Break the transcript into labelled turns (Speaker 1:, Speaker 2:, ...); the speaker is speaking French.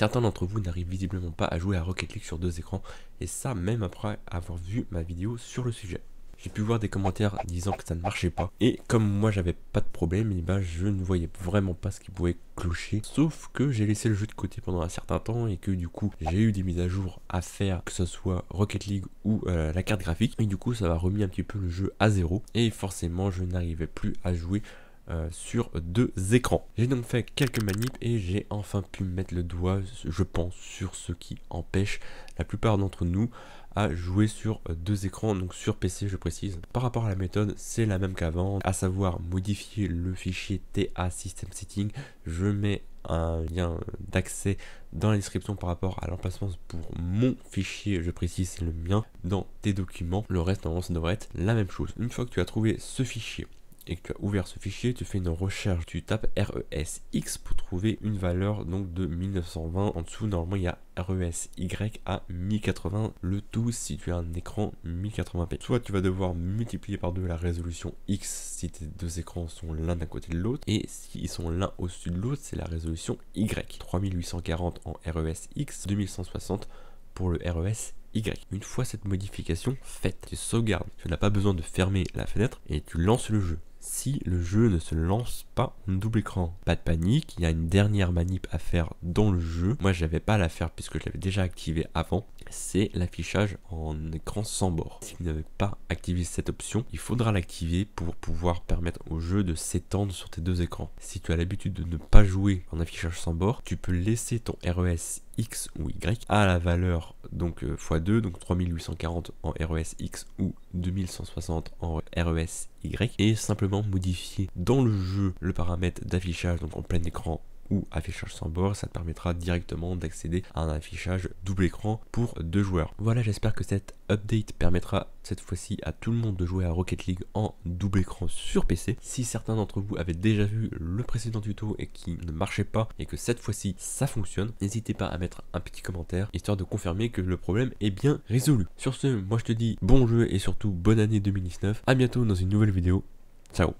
Speaker 1: Certains d'entre vous n'arrivent visiblement pas à jouer à Rocket League sur deux écrans, et ça même après avoir vu ma vidéo sur le sujet. J'ai pu voir des commentaires disant que ça ne marchait pas, et comme moi j'avais pas de problème, et eh ben je ne voyais vraiment pas ce qui pouvait clocher, sauf que j'ai laissé le jeu de côté pendant un certain temps, et que du coup j'ai eu des mises à jour à faire, que ce soit Rocket League ou euh, la carte graphique, et du coup ça m'a remis un petit peu le jeu à zéro, et forcément je n'arrivais plus à jouer euh, sur deux écrans. J'ai donc fait quelques manips et j'ai enfin pu mettre le doigt, je pense, sur ce qui empêche la plupart d'entre nous à jouer sur euh, deux écrans, donc sur PC je précise. Par rapport à la méthode, c'est la même qu'avant, à savoir modifier le fichier TA System Setting. Je mets un lien d'accès dans la description par rapport à l'emplacement pour mon fichier, je précise c'est le mien, dans tes documents. Le reste normalement ça devrait être la même chose. Une fois que tu as trouvé ce fichier, et que tu as ouvert ce fichier, tu fais une recherche, tu tapes RESX pour trouver une valeur donc de 1920. En dessous, normalement, il y a RESY à 1080, le tout si tu as un écran 1080p. Soit tu vas devoir multiplier par deux la résolution X si tes deux écrans sont l'un d'un côté de l'autre, et s'ils sont l'un au-dessus de l'autre, c'est la résolution Y. 3840 en RESX, 2160 pour le RESY. Une fois cette modification faite, tu sauvegardes. Tu n'as pas besoin de fermer la fenêtre et tu lances le jeu si le jeu ne se lance pas en double écran. Pas de panique, il y a une dernière manip à faire dans le jeu. Moi, je n'avais pas à la faire puisque je l'avais déjà activé avant. C'est l'affichage en écran sans bord. Si vous n'avez pas activé cette option, il faudra l'activer pour pouvoir permettre au jeu de s'étendre sur tes deux écrans. Si tu as l'habitude de ne pas jouer en affichage sans bord, tu peux laisser ton RES X ou Y à la valeur donc euh, x2, donc 3840 en RESX ou 2160 en RESY, et simplement modifier dans le jeu le paramètre d'affichage, donc en plein écran ou affichage sans bord, ça te permettra directement d'accéder à un affichage double écran pour deux joueurs. Voilà, j'espère que cette update permettra cette fois-ci à tout le monde de jouer à Rocket League en double écran sur PC. Si certains d'entre vous avaient déjà vu le précédent tuto et qui ne marchait pas et que cette fois-ci ça fonctionne, n'hésitez pas à mettre un petit commentaire histoire de confirmer que le problème est bien résolu. Sur ce, moi je te dis bon jeu et surtout bonne année 2019. À bientôt dans une nouvelle vidéo. Ciao